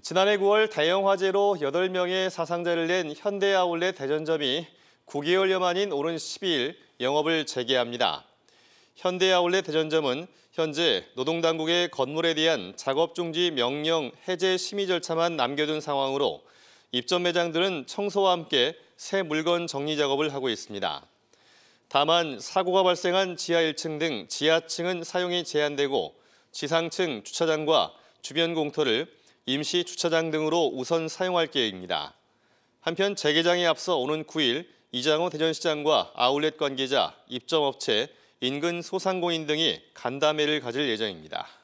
지난해 9월 대형 화재로 8명의 사상자를 낸 현대 아울렛 대전점이 9개월여 만인 오는 12일 영업을 재개합니다. 현대 아울렛 대전점은 현재 노동당국의 건물에 대한 작업 중지 명령 해제 심의 절차만 남겨둔 상황으로 입점 매장들은 청소와 함께 새 물건 정리 작업을 하고 있습니다. 다만 사고가 발생한 지하 1층 등 지하층은 사용이 제한되고 지상층 주차장과 주변 공터를 임시 주차장 등으로 우선 사용할 계획입니다. 한편 재개장에 앞서 오는 9일 이장호 대전시장과 아울렛 관계자, 입점업체, 인근 소상공인 등이 간담회를 가질 예정입니다.